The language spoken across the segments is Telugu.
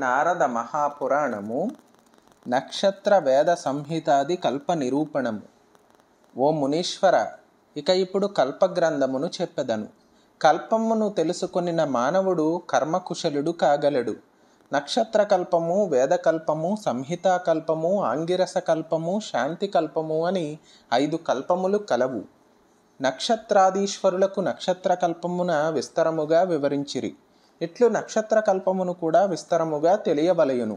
నారద మహాపురాణము నక్షత్ర వేద సంహితాది కల్ప నిరూపణము ఓ మునీశ్వర ఇక ఇప్పుడు కల్పగ్రంథమును చెప్పెదను కల్పమును తెలుసుకునిన మానవుడు కర్మకుశలుడు కాగలడు నక్షత్ర కల్పము వేదకల్పము కల్పము ఆంగిరస కల్పము శాంతి కల్పము అని ఐదు కల్పములు కలవు నక్షత్రాధీశ్వరులకు నక్షత్ర కల్పమున విస్తరముగా వివరించిరి ఇట్లు నక్షత్ర కల్పమును కూడా విస్తరముగా తెలియవలయును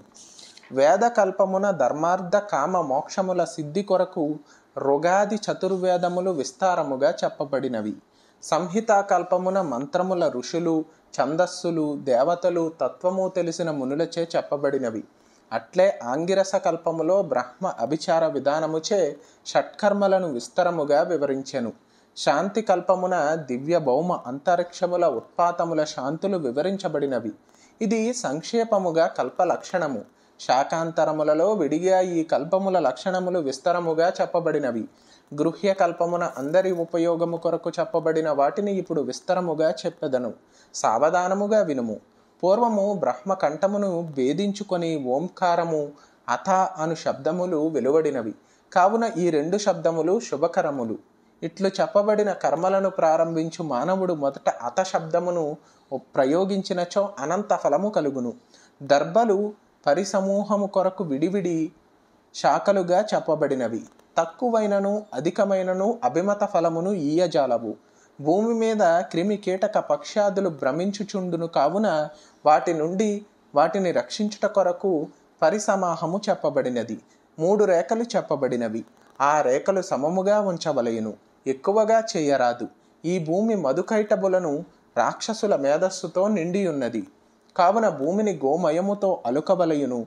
వేద కల్పమున ధర్మార్థ కామ మోక్షముల సిద్ధి కొరకు రుగాది చతుర్వేదములు విస్తారముగా చెప్పబడినవి సంహితా కల్పమున మంత్రముల ఋషులు ఛందస్సులు దేవతలు తత్వము తెలిసిన మునులచే చెప్పబడినవి అట్లే ఆంగిరస కల్పములో బ్రహ్మ అభిచార విధానముచే షట్కర్మలను విస్తరముగా వివరించెను శాంతి కల్పమున దివ్య భౌమ అంతరిక్షముల ఉత్పాతముల శాంతులు వివరించబడినవి ఇది సంక్షేపముగా కల్ప లక్షణము శాకాంతరములలో విడిగా ఈ కల్పముల లక్షణములు విస్తరముగా చెప్పబడినవి గృహ్య కల్పమున అందరి ఉపయోగము కొరకు చెప్పబడిన వాటిని ఇప్పుడు విస్తరముగా చెప్పెదను సావధానముగా వినుము పూర్వము బ్రహ్మ కంఠమును భేదించుకొని ఓంకారము అథ అను శబ్దములు వెలువడినవి కావున ఈ రెండు శబ్దములు శుభకరములు ఇట్లు చెప్పబడిన కర్మలను ప్రారంభించు మానవుడు మొదట అత శబ్దమును ప్రయోగించినచో అనంత ఫలము కలుగును దర్భలు పరిసమూహము కొరకు విడివిడి శాఖలుగా చెప్పబడినవి తక్కువైనను అధికమైనను అభిమత ఫలమును ఈయజాలవు భూమి మీద క్రిమి కీటక పక్షాదులు భ్రమించుచుండును కావున వాటి నుండి వాటిని రక్షించుట కొరకు పరిసమాహము చెప్పబడినది మూడు రేఖలు చెప్పబడినవి ఆ రేఖలు సమముగా ఉంచవలయును ఎక్కువగా చేయరాదు ఈ భూమి మధుకైటబులను రాక్షసుల మేధస్సుతో నిండియున్నది కావున భూమిని గోమయముతో అలుకబలయును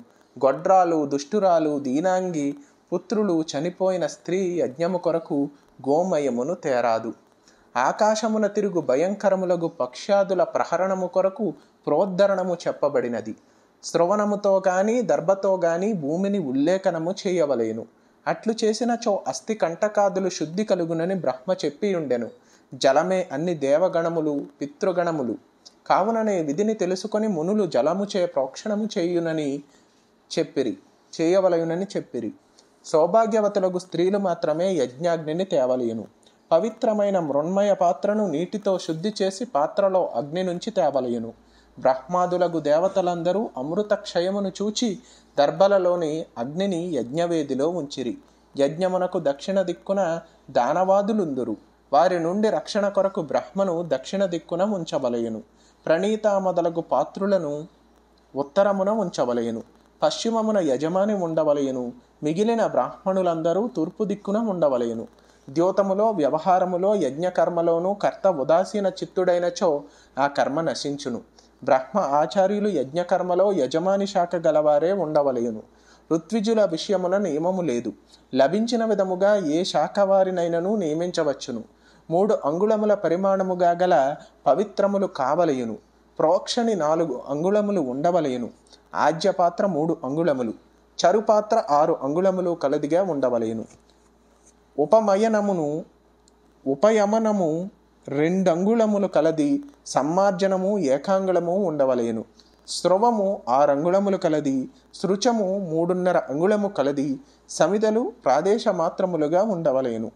గొడ్రాలు దుష్టురాలు దీనాంగి పుత్రులు చనిపోయిన స్త్రీ యజ్ఞము కొరకు గోమయమును తేరాదు ఆకాశమున తిరుగు భయంకరములగు పక్ష్యాదుల ప్రహరణము కొరకు ప్రోద్ధరణము చెప్పబడినది శ్రవణముతో గాని దర్భతో గాని భూమిని ఉల్లేఖనము చేయవలేను అట్లు చేసినచో అస్థి కంటకాదులు శుద్ధి కలుగునని బ్రహ్మ చెప్పియుండెను జలమే అన్ని దేవగణములు పితృగణములు కావుననే విధిని తెలుసుకొని మునులు జలము చే ప్రోక్షణము చేయునని చెప్పిరి చేయవలయునని చెప్పిరి సౌభాగ్యవతులకు స్త్రీలు మాత్రమే యజ్ఞాగ్నిని తేవలేను పవిత్రమైన మృణ్మయ పాత్రను నీటితో శుద్ధి చేసి పాత్రలో అగ్ని నుంచి తేవలేను బ్రహ్మాదులకు దేవతలందరూ అమృత క్షయమును చూచి దర్భలలోని అగ్నిని యజ్ఞవేదిలో ఉంచిరి యజ్ఞమునకు దక్షిణ దిక్కున దానవాదులుందురు వారి నుండి రక్షణ కొరకు బ్రహ్మను దక్షిణ దిక్కున ఉంచవలయను ప్రణీత మొదలగు పాత్రులను ఉత్తరమున ఉంచవలయను పశ్చిమమున యజమాని ఉండవలయను మిగిలిన బ్రాహ్మణులందరూ తూర్పు దిక్కున ఉండవలయను ద్యోతములో వ్యవహారములో యజ్ఞకర్మలోనూ కర్త ఉదాసీన చిత్తుడైనచో ఆ కర్మ నశించును బ్రహ్మ ఆచార్యులు యజ్ఞకర్మలో యజమాని శాఖ గలవారే ఉండవలయును ఋత్విజుల విషయమున నియమము లేదు లభించిన విధముగా ఏ శాఖ వారినైనను నియమించవచ్చును మూడు అంగుళముల పరిమాణముగా గల పవిత్రములు కావలయును ప్రోక్షణి నాలుగు అంగుళములు ఉండవలయును ఆజ్యపాత్ర మూడు అంగుళములు చరుపాత్ర ఆరు అంగుళములు కలదిగా ఉండవలేను ఉపమయనమును ఉపయమనము రెండు అంగుళములు కలది సమ్మార్జనము ఏకాంగుళము ఉండవలేను స్రవము అంగుళములు కలది శృచము మూడున్నర అంగుళము కలది సమిదలు ప్రాదేశమాత్రములుగా ఉండవలేను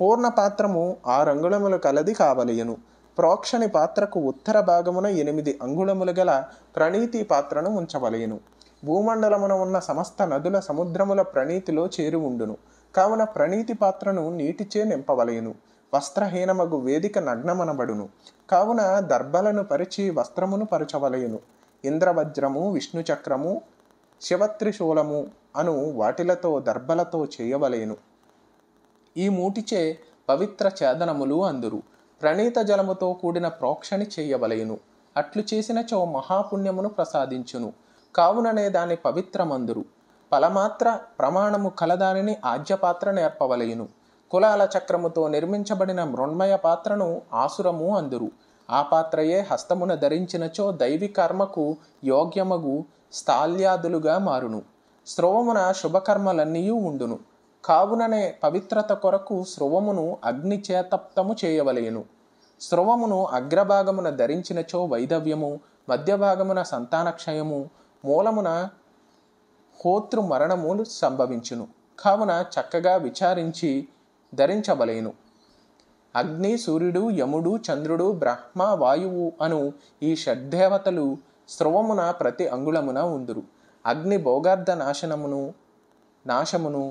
పూర్ణ పాత్రము ఆరు అంగుళములు కలది కావలేను ప్రోక్షణి పాత్రకు ఉత్తర భాగమున ఎనిమిది అంగుళములు గల ప్రణీతి పాత్రను ఉంచవలేను భూమండలమున ఉన్న సమస్త నదుల సముద్రముల ప్రణీతిలో చేరువుండును కావున ప్రణీతి పాత్రను నీటిచే నింపవలేను వస్త్రహీనమగు వేదిక నగ్నమనబడును కావున దర్భలను పరిచి వస్త్రమును పరచవలయును ఇంద్రవజ్రము విష్ణుచక్రము శివత్రిశూలము అను వాటిలతో దర్భలతో చేయవలేను ఈ మూటిచే పవిత్ర ఛేదనములు అందురు ప్రణీత జలముతో కూడిన ప్రోక్షణి చేయవలయును అట్లు చేసినచో మహాపుణ్యమును ప్రసాదించును కావుననే దాని పవిత్రమందురు పలమాత్ర ప్రమాణము కలదానిని ఆజ్యపాత్ర నేర్పవలయును కులాల చక్రముతో నిర్మించబడిన మృణ్మయ పాత్రను ఆసురము అందురు ఆ పాత్రయే హస్తమున ధరించినచో దైవి కర్మకు యోగ్యమగు స్థాల్యాదులుగా మారును స్రవమున శుభకర్మలన్నీ ఉండును కావుననే పవిత్రత కొరకు స్రవమును అగ్ని చేతప్తము చేయవలయను స్రవమును అగ్రభాగమున ధరించినచో వైధవ్యము మధ్యభాగమున సంతానక్షయము మూలమున హోతృ మరణములు సంభవించును కావున చక్కగా విచారించి ధరించబలేను అగ్ని సూర్యుడు యముడు చంద్రుడు బ్రహ్మ వాయువు అను ఈ షడ్దేవతలు స్రవమున ప్రతి అంగుళమున ఉందురు అగ్ని భోగార్థ నాశనమును నాశమును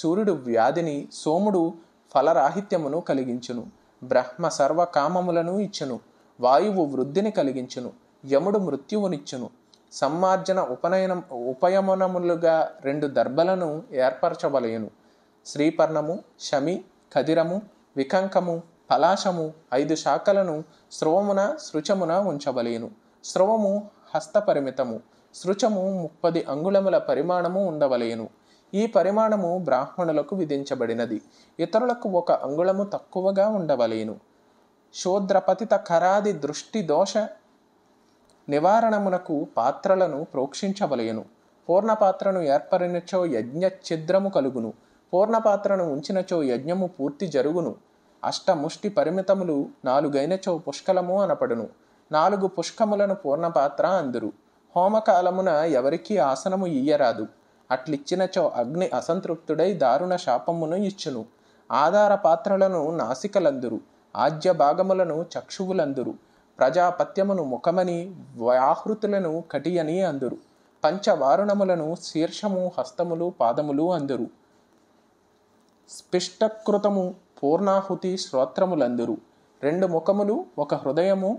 సూర్యుడు వ్యాధిని సోముడు ఫలరాహిత్యమును కలిగించును బ్రహ్మ సర్వకామములను ఇచ్చును వాయువు వృద్ధిని కలిగించును యముడు మృత్యువునిచ్చును సమ్మార్జన ఉపనయనం ఉపయమనములుగా రెండు దర్భలను ఏర్పరచబలేను శ్రీపర్ణము శమి కదిరము వికంకము పలాశము ఐదు శాఖలను స్రవమున శృచమున ఉంచవలేను స్రవము హస్తపరిమితము శృచము ముప్పది అంగుళముల పరిమాణము ఉండవలేను ఈ పరిమాణము బ్రాహ్మణులకు విధించబడినది ఇతరులకు ఒక అంగుళము తక్కువగా ఉండవలేను శూద్రపతిత కరాది దృష్టి దోష నివారణమునకు పాత్రలను ప్రోక్షించవలేను పూర్ణపాత్రను ఏర్పరినచో యజ్ఞ ఛిద్రము కలుగును పూర్ణపాత్రను ఉంచినచో యజ్ఞము పూర్తి జరుగును అష్టముష్టి పరిమితములు నాలుగైనచో పుష్కలము అనపడును నాలుగు పుష్కములను పూర్ణపాత్ర అందురు హోమకాలమున ఎవరికీ ఆసనము ఇయ్యరాదు అట్లిచ్చినచో అగ్ని అసంతృప్తుడై దారుణ శాపమును ఇచ్చును ఆధార పాత్రలను నాసికలందురు ఆజ్య భాగములను చక్షువులందురు ప్రజాపత్యమును ముఖమని వ్యాహృతులను కటియని అందురు పంచవారుణములను శీర్షము హస్తములు పాదములు అందురు స్పిష్టకృతము పూర్ణాహుతి శ్రోత్రములందురు రెండు ముఖములు ఒక హృదయము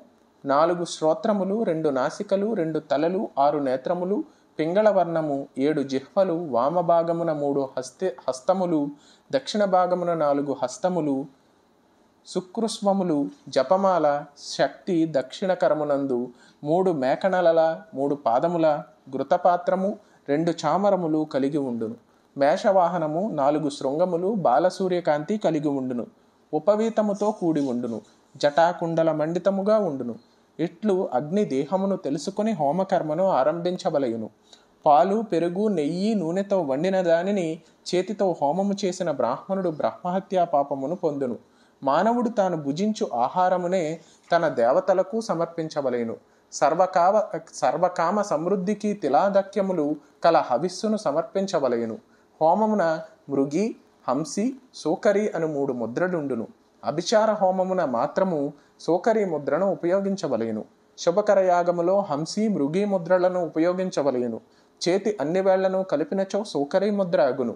నాలుగు శ్రోత్రములు రెండు నాసికలు రెండు తలలు ఆరు నేత్రములు పింగళవర్ణము ఏడు జిహ్వలు వామభాగమున మూడు హస్తి హస్తములు దక్షిణ భాగమున నాలుగు హస్తములు శుక్రుస్వములు జపమాల శక్తి దక్షిణ కరమునందు మూడు మేకనలల మూడు పాదముల ఘృతపాత్రము రెండు చామరములు కలిగి ఉండును మేషవాహనము నాలుగు శృంగములు బాలసూర్యకాంతి కలిగి ఉండును ఉపవీతముతో కూడి ఉండును జటాకుండల మండితముగా ఉండును ఇట్లు అగ్ని దేహమును తెలుసుకుని హోమకర్మను ఆరంభించబలయును పాలు పెరుగు నెయ్యి నూనెతో వండిన దానిని చేతితో హోమము చేసిన బ్రాహ్మణుడు బ్రహ్మహత్యా పాపమును పొందును మానవుడు తాను భుజించు ఆహారమునే తన దేవతలకు సమర్పించవలేను సర్వకామ సర్వకామ సమృద్ధికి తిలాదక్యములు కల హవిస్సును సమర్పించవలేను హోమమున మృగి హంసి సోకరి అను మూడు ముద్రలుండును అభిచార హోమమున మాత్రము సోకరి ముద్రను ఉపయోగించవలేను శుభకరయాగములో హంసి మృగి ముద్రలను ఉపయోగించవలేను చేతి అన్ని వేళ్లను కలిపినచో సోకరి ముద్ర అగును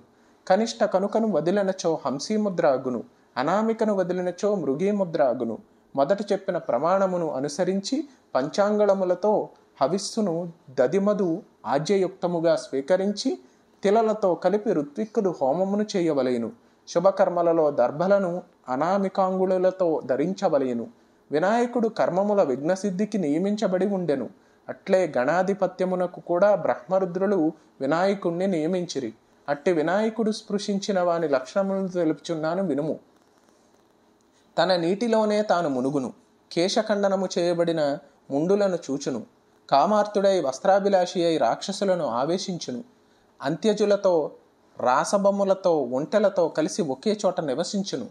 కనిష్ట కనుకను వదిలినచో హంసి ముద్ర అగును అనామికను వదిలినచో మృగి ముద్ర అగును మొదట చెప్పిన ప్రమాణమును అనుసరించి పంచాంగళములతో హవిస్సును దదిమదు ఆజ్యయుక్తముగా స్వీకరించి తిలలతో కలిపి ఋత్విక్కుడు హోమమును చేయవలేను శుభకర్మలలో దర్భలను అనామికాంగుళులతో ధరించవలేను వినాయకుడు కర్మముల విఘ్నసిద్ధికి నియమించబడి ఉండెను అట్లే గణాధిపత్యమునకు కూడా బ్రహ్మరుద్రులు వినాయకుణ్ణి నియమించిరి అట్టి వినాయకుడు స్పృశించిన వాని లక్షణములను తెలుపుచున్నాను వినుము తన నీటిలోనే తాను మునుగును కేశఖండనము చేయబడిన ముండులను చూచును కామార్తుడై వస్త్రాభిలాషి అయి రాక్షసులను ఆవేశించును అంత్యజులతో రాసభములతో ఒంటెలతో కలిసి ఒకే చోట నివసించును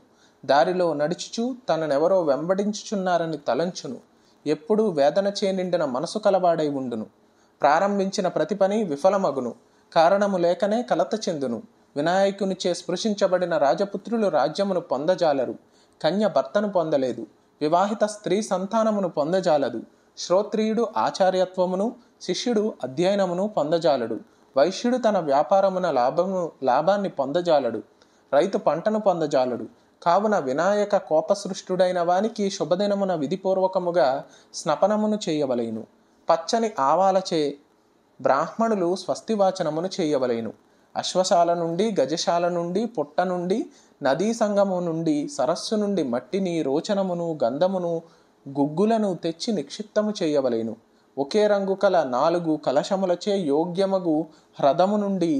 దారిలో నడుచుచు తననెవరో వెంబడించుచున్నారని తలంచును ఎప్పుడూ వేదన చే నిండిన మనసు కలవాడై ఉండును ప్రారంభించిన ప్రతి పని విఫలమగును కారణము లేకనే కలత చెందును వినాయకునిచే స్పృశించబడిన రాజపుత్రులు రాజ్యమును పొందజాలరు కన్య భర్తను పొందలేదు వివాహిత స్త్రీ సంతానమును పొందజాలదు శ్రోత్రియుడు ఆచార్యత్వమును శిష్యుడు అధ్యయనమును పొందజాలడు వైశ్యుడు తన వ్యాపారమున లాభము లాభాన్ని పొందజాలడు రైతు పంటను పొందజాలడు కావున వినాయక కోపసృష్టుడైన వానికి శుభదినమున విధిపూర్వకముగా స్నపనమును చేయవలేను పచ్చని ఆవాలచే బ్రాహ్మణులు స్వస్తివాచనమును చేయవలేను అశ్వశాల నుండి గజశాల నుండి పుట్ట నుండి నదీ సంగము నుండి సరస్సు నుండి మట్టిని రోచనమును గంధమును గుగ్గులను తెచ్చి నిక్షిప్తము చేయవలేను ఒకే రంగు కల నాలుగు కలశములచే యోగ్యమగు హ్రదము నుండి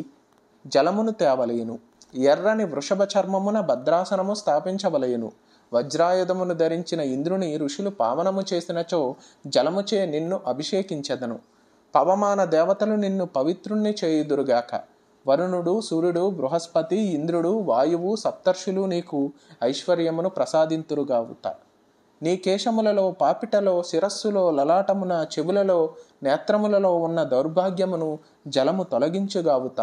జలమును తేవలేను ఎర్రని వృషభ చర్మమున భద్రాసనము స్థాపించవలయను వజ్రాయుధమును ధరించిన ఇంద్రుని ఋషులు పావనము చేసినచో జలముచే నిన్ను అభిషేకించెదను పవమాన దేవతలు నిన్ను పవిత్రుణ్ణి చేయుదురుగాక వరుణుడు సూర్యుడు బృహస్పతి ఇంద్రుడు వాయువు సప్తర్షులు నీకు ఐశ్వర్యమును ప్రసాదింతురుగావుతారు నీ కేశములలో పాపిటలో శిరస్సులో లలాటమున చెవులలో నేత్రములలో ఉన్న దౌర్భాగ్యమును జలము తొలగించుగావుత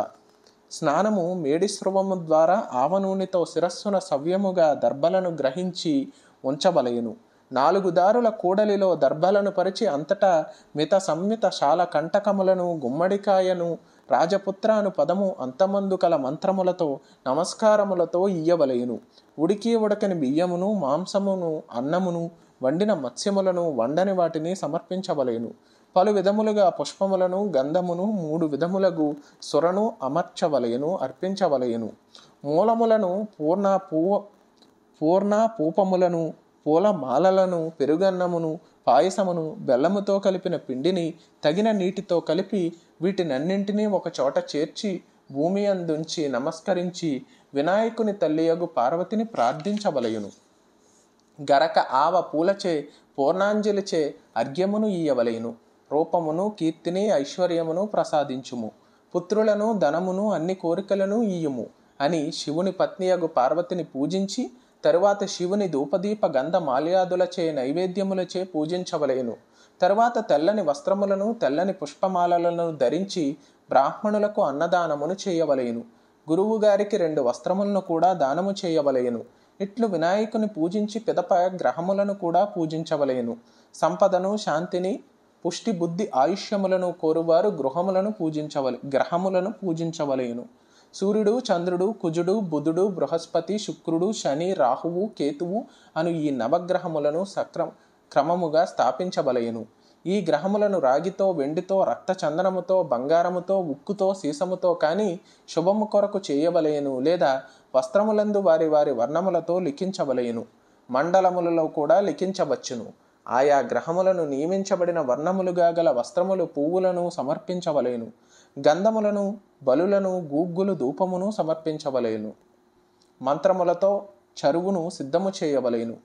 స్నానము మేడిస్రవము ద్వారా ఆవనూనెతో శిరస్సున సవ్యముగా దర్భలను గ్రహించి ఉంచబలయును నాలుగు దారుల కూడలిలో దర్భలను పరిచి అంతటా మిత సంమిత శాల కంటకములను గుమ్మడికాయను రాజపుత్ర అను పదము అంతమందు కల మంత్రములతో నమస్కారములతో ఇయ్యవలయును ఉడికి ఉడకని బియ్యమును మాంసమును అన్నమును వండిన మత్స్యములను వండని వాటిని సమర్పించవలయును పలు విధములుగా పుష్పములను గంధమును మూడు విధములకు సురను అమర్చవలయను అర్పించవలయను మూలములను పూర్ణ పూ పూర్ణ పూపములను పూల మాలలను పెరుగన్నమును పాయసమును బెల్లముతో కలిపిన పిండిని తగిన నీటితో కలిపి వీటినన్నింటినీ ఒక చోట చేర్చి భూమి అందుంచి నమస్కరించి వినాయకుని తల్లియగు పార్వతిని ప్రార్థించవలయును గరక ఆవ పూలచే పూర్ణాంజలిచే అర్ఘ్యమును ఇయ్యవలయును రూపమును కీర్తిని ఐశ్వర్యమును ప్రసాదించుము పుత్రులను ధనమును అన్ని కోరికలను ఇయ్యుము అని శివుని పత్నియగు పార్వతిని పూజించి తరువాత శివుని ధూపదీప గంధ మాల్యాదులచే నైవేద్యములచే పూజించవలేను తరువాత తెల్లని వస్త్రములను తెల్లని పుష్పమాలలను ధరించి బ్రాహ్మణులకు అన్నదానమును చేయవలయను గారికి రెండు వస్త్రములను కూడా దానము చేయవలయను ఇట్లు వినాయకుని పూజించి పిదప గ్రహములను కూడా పూజించవలయను సంపదను శాంతిని పుష్టి బుద్ధి ఆయుష్యములను కోరువారు గృహములను పూజించవల గ్రహములను పూజించవలయను సూర్యుడు చంద్రుడు కుజుడు బుధుడు బృహస్పతి శుక్రుడు శని రాహువు కేతువు అను ఈ నవగ్రహములను సక్రమ క్రమముగా స్థాపించబలయును ఈ గ్రహములను రాగితో వెండితో రక్త చందనముతో బంగారముతో ఉక్కుతో సీసముతో కానీ శుభము కొరకు చేయబలయను లేదా వస్త్రములందు వారి వారి వర్ణములతో లిఖించబలయను మండలములలో కూడా లిఖించవచ్చును ఆయా గ్రహములను నియమించబడిన వర్ణములుగా గల వస్త్రములు పువ్వులను సమర్పించవలేను గంధములను బలులను గూగ్గులు ధూపమును సమర్పించవలేను మంత్రములతో చరువును సిద్ధము చేయవలేను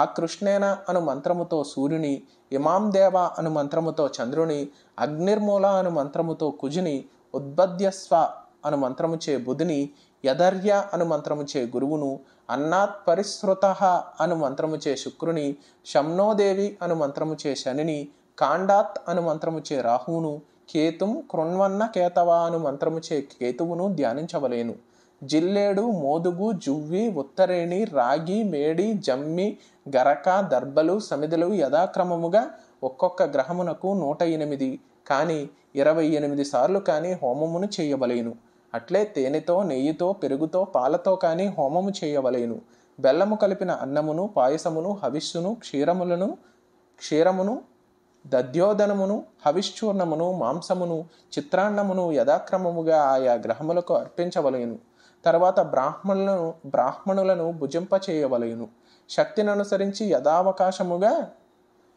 ఆ కృష్ణేన అను మంత్రముతో సూర్యుని ఇమాం దేవ అను మంత్రముతో చంద్రుని అగ్నిర్మూల అను మంత్రముతో కుజుని ఉద్బద్యస్వ అను మంత్రముచే బుధుని యదర్య అను మంత్రముచే గురువును అన్నాత్ పరిశ్రుత అను మంత్రముచే శుక్రుని శమ్నోదేవి అను మంత్రముచే శనిని కాండాత్ అను మంత్రముచే రాహువును కేతుం కృణ్వన్న కేతవ అను మంత్రముచే కేతువును ధ్యానించవలేను జిల్లేడు మోదుగు జువ్వి ఉత్తరేణి రాగి మేడి జమ్మి గరక దర్భలు సమిధులు యథాక్రమముగా ఒక్కొక్క గ్రహమునకు నూట ఎనిమిది కానీ ఇరవై ఎనిమిది సార్లు కానీ హోమమును చేయవలేను అట్లే తేనెతో నెయ్యితో పెరుగుతో పాలతో కానీ హోమము చేయవలేను బెల్లము కలిపిన అన్నమును పాయసమును హవిష్యును క్షీరములను క్షీరమును దద్యోధనమును హవిశ్చూర్ణమును మాంసమును చిత్రాన్నమును యథాక్రమముగా ఆయా గ్రహములకు అర్పించవలేను తర్వాత బ్రాహ్మణులను బ్రాహ్మణులను భుజింపచేయవలేను శక్తిని అనుసరించి యథావకాశముగా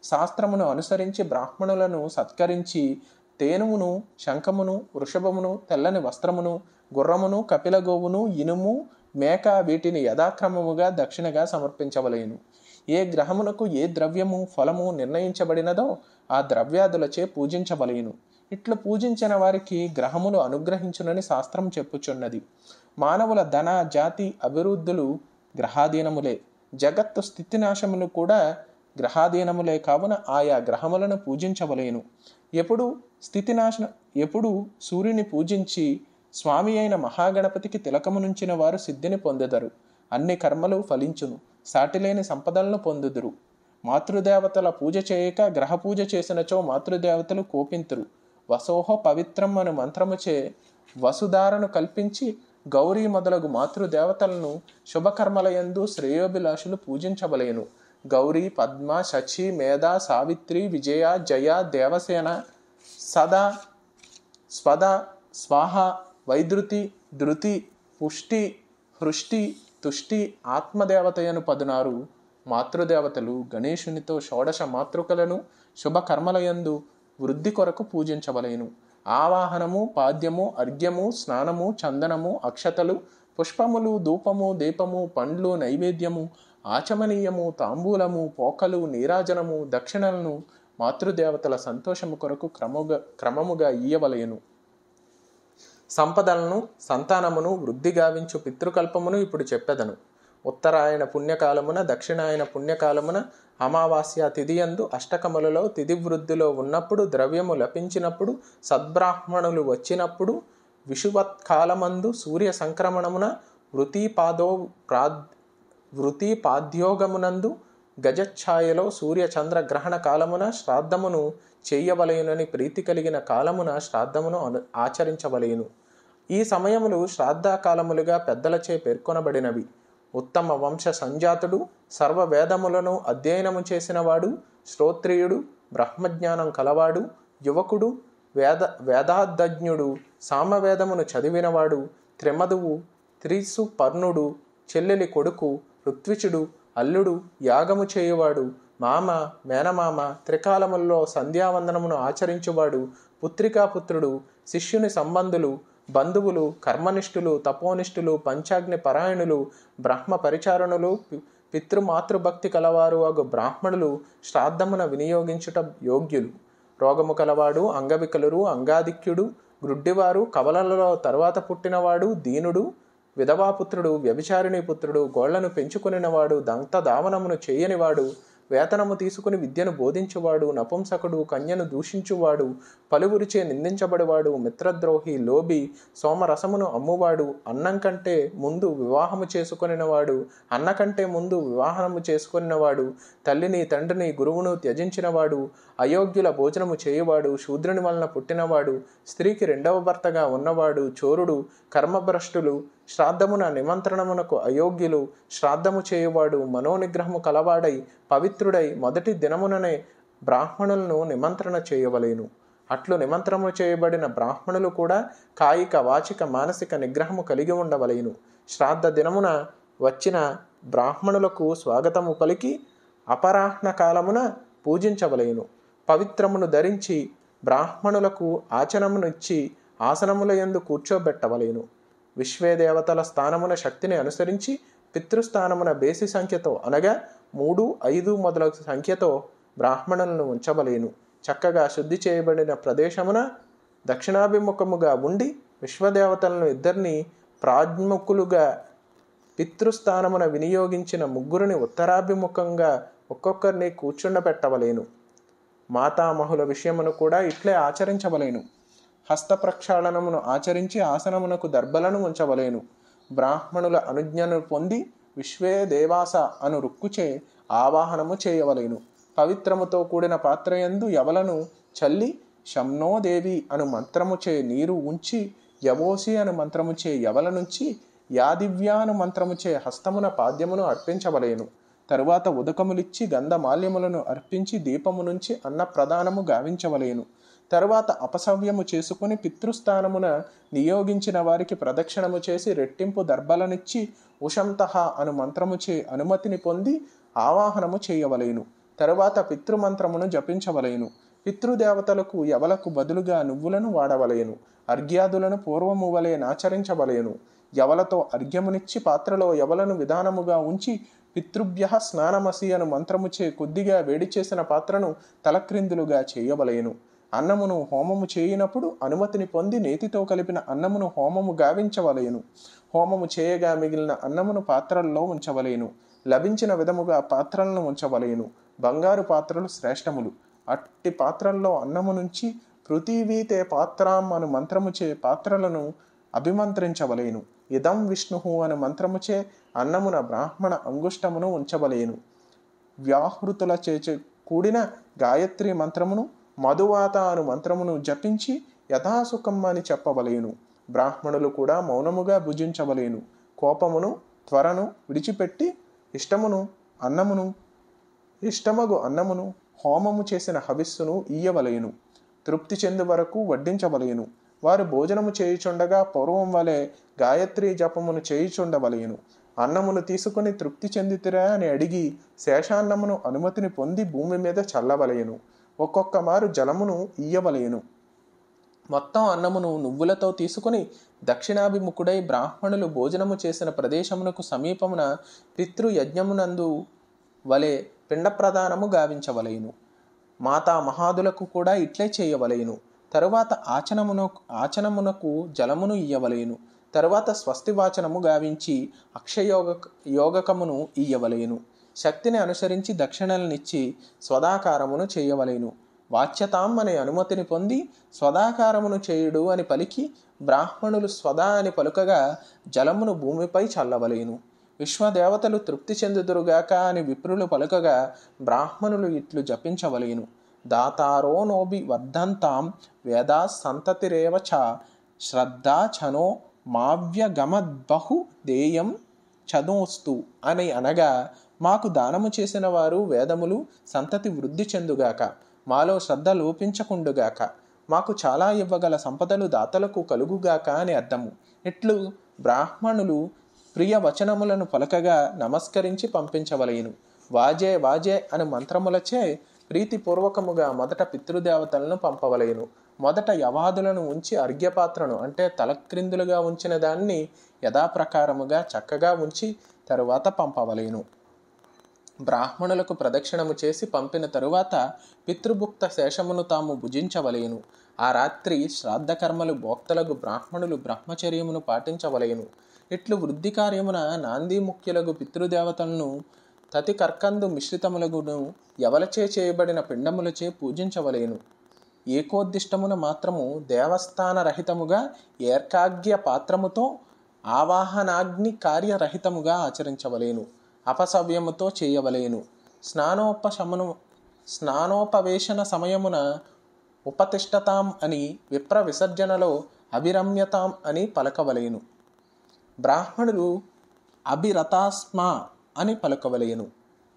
శాస్త్రమును అనుసరించి బ్రాహ్మణులను సత్కరించి తేనుమును శంఖమును వృషభమును తెల్లని వస్త్రమును గుర్రమును కపిల గోవును ఇనుము మేక వీటిని యథాక్రమముగా దక్షిణగా సమర్పించవలేను ఏ గ్రహమునకు ఏ ద్రవ్యము ఫలము నిర్ణయించబడినదో ఆ ద్రవ్యాదులచే పూజించవలేను ఇట్లు పూజించిన వారికి గ్రహములు అనుగ్రహించునని శాస్త్రం చెప్పుచున్నది మానవుల ధన జాతి అభివృద్ధులు గ్రహాధీనములే జగత్తు స్థితినాశములు కూడా గ్రహాధీనములే కావున ఆయా గ్రహములను పూజించవలేను ఎప్పుడు స్థితినాశన ఎప్పుడు సూర్యుని పూజించి స్వామి అయిన మహాగణపతికి తిలకమునుంచిన వారు సిద్ధిని పొందెదరు అన్ని కర్మలు ఫలించును సాటిలేని సంపదలను పొందుదురు మాతృదేవతల పూజ చేయక గ్రహ పూజ చేసినచో మాతృదేవతలు కోపింతురు వసోహో పవిత్రం అను మంత్రముచే వసుధారను కల్పించి గౌరీ మొదలగు మాతృదేవతలను శుభకర్మలయందు శ్రేయోభిలాషులు పూజించబలేను గౌరీ పద్మ శచి మేధ సావిత్రి విజయ జయ దేవసేన సద స్వద స్వాహ వైద్రుతి ధృతి పుష్టి హృష్టి తుష్టి ఆత్మదేవతయను పదునారు మాతృదేవతలు గణేశునితో షోడశ మాతృకలను శుభకర్మలయందు వృద్ధి కొరకు పూజించవలేను ఆవాహనము పాద్యము అర్ఘ్యము స్నానము చందనము అక్షతలు పుష్పములు ధూపము దీపము పండ్లు నైవేద్యము ఆచమనీయము తాంబూలము పోకలు నీరాజనము దక్షిణలను మాతృదేవతల సంతోషము కొరకు క్రమముగా క్రమముగా ఇయ్యవలయను సంపదలను సంతానమును వృద్ధి గావించు పితృకల్పమును ఇప్పుడు చెప్పెదను ఉత్తరాయణ పుణ్యకాలమున దక్షిణాయన పుణ్యకాలమున అమావాస్య తిథియందు అష్టకములలో తిథి వృద్ధిలో ఉన్నప్పుడు ద్రవ్యము లభించినప్పుడు సద్బ్రాహ్మణులు వచ్చినప్పుడు విషువత్కాలమందు సూర్య సంక్రమణమున వృతిపాదో ప్రాద్ వృతిపాద్యోగమునందు గజఛాయలో సూర్యచంద్రగ్రహణ కాలమున శ్రాద్ధమును చేయవలయునని ప్రీతి కలిగిన కాలమున శ్రాద్ధమును ఆచరించవలయును ఈ సమయములు శ్రాద్ధాకాలములుగా పెద్దలచే పేర్కొనబడినవి ఉత్తమ వంశ సంజాతుడు సర్వవేదములను అధ్యయనము చేసినవాడు శ్రోత్రియుడు బ్రహ్మజ్ఞానం కలవాడు యువకుడు వేద వేదాధజ్ఞుడు సామవేదమును చదివినవాడు త్రిమధువు త్రిసు పర్ణుడు చెల్లెలి కొడుకు ఋత్విచుడు అల్లుడు యాగము చేయువాడు మామ మేనమామ త్రికాలముల్లో సంధ్యావందనమును ఆచరించువాడు పుత్రికాపుత్రుడు శిష్యుని సంబంధులు బంధువులు కర్మనిష్ఠులు తపోనిష్ఠులు పంచాగ్ని పరాయణులు బ్రహ్మ పరిచారణులు పితృమాతృభక్తి కలవారు అగు బ్రాహ్మణులు శ్రాద్ధమున వినియోగించుట యోగ్యులు రోగము కలవాడు అంగవికలురు అంగాధిక్యుడు గ్రుడ్డివారు కవలలలో తర్వాత పుట్టినవాడు దీనుడు విధవాపుత్రుడు వ్యభిచారిణి పుత్రుడు గోళ్లను పెంచుకునినవాడు దంత దావనమును చేయనివాడు వేతనము తీసుకుని విద్యను బోధించువాడు నపుంసకుడు కన్యను దూషించువాడు పలువురిచే నిందించబడివాడు మిత్రద్రోహి లోబి సోమరసమును అమ్మువాడు అన్నం కంటే ముందు వివాహము చేసుకొనినవాడు అన్న కంటే ముందు వివాహము చేసుకొనినవాడు తల్లిని తండ్రిని గురువును త్యజించినవాడు అయోగ్యుల భోజనము చేయువాడు శూద్రుని వలన పుట్టినవాడు స్త్రీకి రెండవ భర్తగా ఉన్నవాడు చోరుడు కర్మభ్రష్టులు శ్రాద్ధమున నిమంత్రణమునకు అయోగ్యులు శ్రాద్ధము చేయువాడు మనోనిగ్రహము కలవాడై పవిత్రుడై మొదటి దినముననే బ్రాహ్మణులను నిమంత్రణ చేయవలేను అట్లు నిమంత్రము చేయబడిన బ్రాహ్మణులు కూడా కాయిక వాచిక మానసిక నిగ్రహము కలిగి ఉండవలేను శ్రాద్ధ దినమున వచ్చిన బ్రాహ్మణులకు స్వాగతము పలికి అపరాహ్న కాలమున పూజించవలేను పవిత్రమును ధరించి బ్రాహ్మణులకు ఆచనమునిచ్చి ఆసనముల యందు కూర్చోబెట్టవలేను విశ్వేదేవతల స్థానమున శక్తిని అనుసరించి పితృస్థానమున బేసి సంఖ్యతో అనగా మూడు ఐదు మొదలగు సంఖ్యతో బ్రాహ్మణులను ఉంచబలేను చక్కగా శుద్ధి చేయబడిన ప్రదేశమున దక్షిణాభిముఖముగా ఉండి విశ్వదేవతలను ఇద్దరిని ప్రాజ్ముఖులుగా పితృస్థానమున వినియోగించిన ముగ్గురిని ఉత్తరాభిముఖంగా ఒక్కొక్కరిని కూర్చుండబెట్టవలేను మాతామహుల విషయమును కూడా ఇట్లే ఆచరించవలేను హస్త ప్రక్షాళనమును ఆచరించి ఆసనమునకు దర్భలను ఉంచవలేను బ్రాహ్మణుల అనుజ్ఞను పొంది విశ్వే దేవాస అను రుక్కుచే ఆవాహనము చేయవలేను పవిత్రముతో కూడిన పాత్రయందు యవలను చల్లి శమ్నోదేవి అను మంత్రముచే నీరు ఉంచి యవోసి అను మంత్రముచే యవల నుంచి యాదివ్యాను మంత్రముచే హస్తమున పాద్యమును అర్పించవలేను తరువాత ఉదకములిచ్చి గంధమాల్యములను అర్పించి దీపము నుంచి అన్న గావించవలేను తరువాత అపసవ్యము చేసుకుని పితృస్థానమున నియోగించిన వారికి ప్రదక్షిణము చేసి రెట్టింపు దర్భలనిచ్చి ఉషంతః అను మంత్రము చే అనుమతిని పొంది ఆవాహనము చేయవలేను తరువాత పితృమంత్రమును జపించవలేను పితృదేవతలకు ఎవలకు బదులుగా నువ్వులను వాడవలేను అర్ఘ్యాదులను పూర్వము వలె నాచరించవలేను ఎవలతో అర్ఘ్యమునిచ్చి పాత్రలో ఎవలను విధానముగా ఉంచి పితృభ్య స్నానమసి అను మంత్రముచే కొద్దిగా వేడి చేసిన పాత్రను తలక్రిందులుగా చేయవలేను అన్నమును హోమము చేయినప్పుడు అనుమతిని పొంది నేతితో కలిపిన అన్నమును హోమము గావించవలేను హోమము చేయగా మిగిలిన అన్నమును పాత్రల్లో ఉంచవలేను లభించిన విధముగా పాత్రలను ఉంచవలేను బంగారు పాత్రలు శ్రేష్టములు అట్టి పాత్రల్లో అన్నము నుంచి పృథివీతే పాత్రాం అను మంత్రముచే పాత్రలను అభిమంత్రించవలేను ఇదం విష్ణు అను మంత్రముచే అన్నమున బ్రాహ్మణ అంగుష్టమును ఉంచవలేను వ్యాహృతుల చేచే కూడిన గాయత్రి మంత్రమును మధువాత అను మంత్రమును జపించి యథాసుఖం అని చెప్పవలేను బ్రాహ్మణులు కూడా మౌనముగా భుజించవలేను కోపమును త్వరను విడిచిపెట్టి ఇష్టమును అన్నమును ఇష్టమగు అన్నమును హోమము చేసిన హవిస్సును ఇయ్యవలేను తృప్తి చెందు వరకు వడ్డించవలేను వారు భోజనము చేయుచుండగా పూర్వం వలె గాయత్రి జపమును చేయుచుండవలేను అన్నమును తీసుకుని తృప్తి చెందితిరా అని అడిగి శేషాన్నమును అనుమతిని పొంది భూమి మీద చల్లవలయను ఒక్కొక్క మారు జలమును ఇయ్యవలేను మొత్తం అన్నమును నువ్వులతో తీసుకుని దక్షిణాభిముఖుడై బ్రాహ్మణులు భోజనము చేసిన ప్రదేశమునకు సమీపమున పితృయజ్ఞమునందు వలె పిండ ప్రదానము గావించవలయును మాతా మహాదులకు కూడా ఇట్లే చేయవలయును తరువాత ఆచనమున ఆచనమునకు జలమును ఇయ్యవలయును తరువాత స్వస్తివాచనము గావించి అక్షయోగ యోగకమును ఇయ్యవలయును శక్తిని అనుసరించి దక్షిణలనిచ్చి స్వదాకారమును చేయవలేను వాచ్యతాం అనే అనుమతిని పొంది స్వదాకారమును చేయుడు అని పలికి బ్రాహ్మణులు స్వదా అని పలుకగా జలమును భూమిపై చల్లవలేను విశ్వదేవతలు తృప్తి చెందుదురుగాక అని విప్రులు పలుకగా బ్రాహ్మణులు ఇట్లు జపించవలేను దాతారో నోబి వర్ధంతాం వేదా సంతతిరేవ చ శ్రద్ధా చనో మావ్యగమద్బహు దేయం చదోస్తు అని అనగా మాకు దానము చేసిన వారు వేదములు సంతతి వృద్ధి చెందుగాక మాలో శ్రద్ధ లోపించకుండుగాక మాకు చాలా ఇవ్వగల సంపదలు దాతలకు కలుగుగాక అని అర్థము ఇట్లు బ్రాహ్మణులు ప్రియ వచనములను పలకగా నమస్కరించి పంపించవలయను వాజే వాజే అని మంత్రములచే ప్రీతిపూర్వకముగా మొదట పితృదేవతలను పంపవలయను మొదట యవాదులను ఉంచి అర్ఘ్యపాత్రను అంటే తలక్రిందులుగా ఉంచిన దాన్ని యథాప్రకారముగా చక్కగా ఉంచి తరువాత పంపవలేను బ్రాహ్మణులకు ప్రదక్షిణము చేసి పంపిన తరువాత పితృభుక్త శేషమును తాము భుజించవలేను ఆ రాత్రి శ్రాద్ధకర్మలు భోక్తలకు బ్రాహ్మణులు బ్రహ్మచర్యమును పాటించవలేను ఇట్లు వృద్ధి కార్యమున నాందీముఖ్యులకు పితృదేవతలను తతి కర్కందు మిశ్రితములగును ఎవలచే చేయబడిన పిండములచే పూజించవలేను ఏకోద్దిష్టమున మాత్రము దేవస్థాన రహితముగా ఏర్కాగ్య పాత్రముతో ఆవాహనాగ్ని కార్యరహితముగా ఆచరించవలేను అపసవ్యముతో చేయవలేను స్నానోపశమను స్నానోపవేశన సమయమున ఉపతిష్టతాం అని విప్ర విసర్జనలో అభిరమ్యతాం అని పలకవలేను బ్రాహ్మణులు అభిరతాస్మా అని పలకవలేను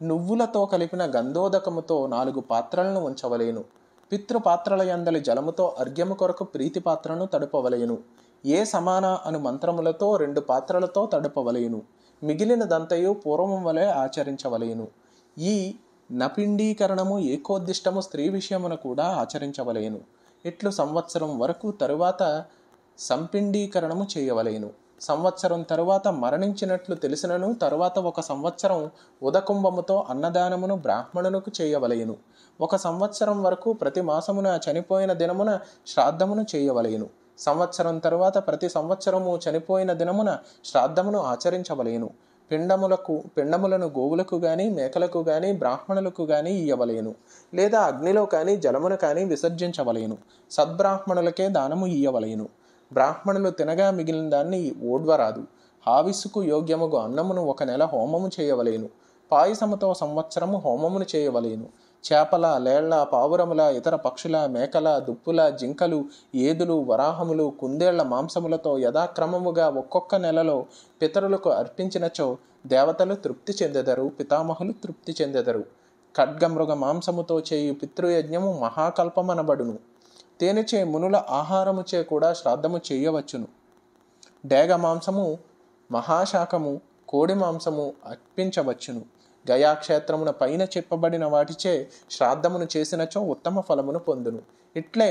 నువ్వులతో కలిపిన గంధోదకముతో నాలుగు పాత్రలను ఉంచవలేను పితృపాత్రల యందలి జలముతో అర్ఘ్యము కొరకు ప్రీతి పాత్రను తడుపవలేను ఏ సమాన అను మంత్రములతో రెండు పాత్రలతో తడుపవలేను దంతయు పూర్వం వలె ఆచరించవలేను ఈ నపిండీకరణము ఏకోద్దిష్టము స్త్రీ విషయమున కూడా ఆచరించవలేను ఇట్లు సంవత్సరం వరకు తరువాత సంపిండీకరణము చేయవలేను సంవత్సరం తరువాత మరణించినట్లు తెలిసినను తరువాత ఒక సంవత్సరం ఉదకుంభముతో అన్నదానమును బ్రాహ్మణులకు చేయవలేను ఒక సంవత్సరం వరకు ప్రతి మాసమున చనిపోయిన దినమున శ్రాద్ధమును చేయవలేను సంవత్సరం తరువాత ప్రతి సంవత్సరము చనిపోయిన దినమున శ్రాద్ధమును ఆచరించవలేను పిండములకు పిండములను గోవులకు కానీ మేకలకు కానీ బ్రాహ్మణులకు కానీ ఇయ్యవలేను లేదా అగ్నిలో కానీ జలమును కానీ విసర్జించవలేను సద్బ్రాహ్మణులకే దానము ఇయ్యవలేను బ్రాహ్మణులు తినగా మిగిలిన దాన్ని ఓడ్వరాదు హావిస్సుకు యోగ్యముగు అన్నమును ఒక నెల హోమము చేయవలేను పాయసముతో సంవత్సరము హోమమును చేయవలేను చేపల లేళ్ల పావురముల ఇతర పక్షుల మేకల దుప్పుల జింకలు ఏదులు వరాహములు కుందేళ్ల మాంసములతో యథాక్రమముగా ఒక్కొక్క నెలలో పితరులకు అర్పించినచో దేవతలు తృప్తి చెందెదరు పితామహులు తృప్తి చెందెదరు ఖడ్గమృగ మాంసముతో చేయు పితృయజ్ఞము మహాకల్పమనబడును తేనెచే మునుల ఆహారముచే కూడా శ్రాద్ధము చేయవచ్చును డేగ మాంసము మహాశాఖము కోడి మాంసము అర్పించవచ్చును గయాక్షేత్రమున పైన చెప్పబడిన వాటిచే శ్రాద్ధమును చేసినచో ఉత్తమ ఫలమును పొందును ఇట్లే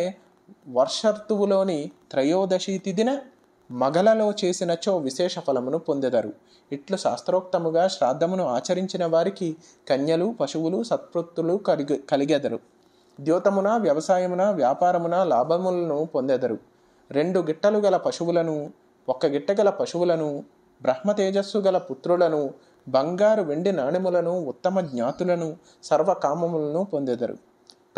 వర్షర్తువులోని త్రయోదశి తిదిన మగలలో చేసినచో విశేష ఫలమును పొందెదరు ఇట్లు శాస్త్రోక్తముగా శ్రాద్ధమును ఆచరించిన వారికి కన్యలు పశువులు సత్పృత్తులు కలిగి కలిగెదరు ద్యోతమున వ్యవసాయమున వ్యాపారమున లాభములను పొందెదరు రెండు గిట్టలు గల పశువులను ఒక్క గిట్ట గల పశువులను బ్రహ్మ తేజస్సు గల పుత్రులను బంగారు వెండి నాణెములను ఉత్తమ జ్ఞాతులను సర్వకామములను పొందెదరు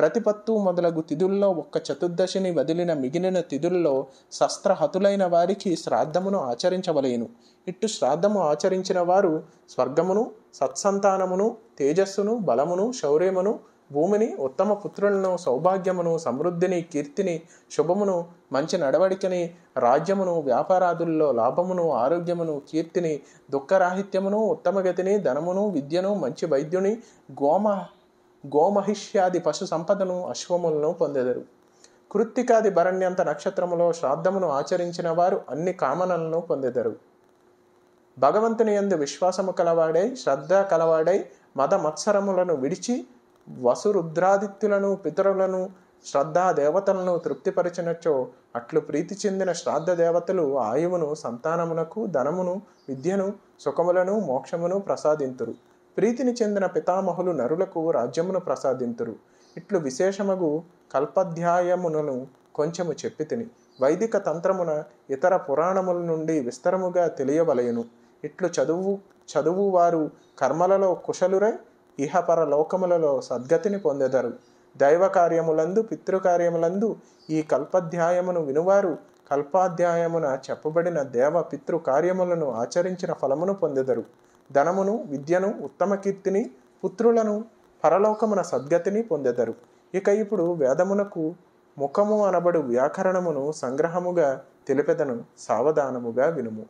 ప్రతిపత్తు మొదలగు తిథుల్లో ఒక్క చతుర్దశిని వదిలిన మిగిలిన తిథుల్లో శస్త్రహతులైన వారికి శ్రాద్ధమును ఆచరించవలేను ఇట్టు శ్రాద్ధము ఆచరించిన వారు స్వర్గమును సత్సంతానమును తేజస్సును బలమును శౌర్యమును భూమిని ఉత్తమ పుత్రులను సౌభాగ్యమును సమృద్ధిని కీర్తిని శుభమును మంచి నడవడికని రాజ్యమును వ్యాపారాదుల్లో లాభమును ఆరోగ్యమును కీర్తిని దుఃఖరాహిత్యమును ఉత్తమగతిని ధనమును విద్యను మంచి వైద్యుని గోమ గోమహిష్యాది పశు సంపదను అశ్వములను పొందెదరు కృత్తికాది భరణ్యంత నక్షత్రములో శ్రాద్ధమును ఆచరించిన వారు అన్ని కామనలను పొందెదరు భగవంతుని ఎందు విశ్వాసము కలవాడై శ్రద్ధ కలవాడై మత మత్సరములను విడిచి వసురుద్రాదిత్యులను పితరులను శ్రద్ధా దేవతలను తృప్తిపరిచినచో అట్లు ప్రీతి చెందిన శ్రాద్ధ దేవతలు ఆయువును సంతానమునకు ధనమును విద్యను సుఖములను మోక్షమును ప్రసాదింతురు ప్రీతిని చెందిన పితామహులు నరులకు రాజ్యమును ప్రసాదింతురు ఇట్లు విశేషమగు కల్పధ్యాయమునను కొంచెము చెప్పి తిని వైదిక తంత్రమున ఇతర పురాణముల నుండి విస్తరముగా తెలియవలయను ఇట్లు చదువు చదువువారు కర్మలలో కుశలురై ఇహపర లోకములలో సద్గతిని పొందెదరు దైవ కార్యములందు పితృకార్యములందు ఈ కల్పాధ్యాయమును వినువారు కల్పాధ్యాయమున చెప్పబడిన దేవ పితృ కార్యములను ఆచరించిన ఫలమును పొందెదరు ధనమును విద్యను ఉత్తమ కీర్తిని పుత్రులను పరలోకమున సద్గతిని పొందెదరు ఇక ఇప్పుడు వేదమునకు ముఖము అనబడు వ్యాకరణమును సంగ్రహముగా తెలిపెదను సావధానముగా వినుము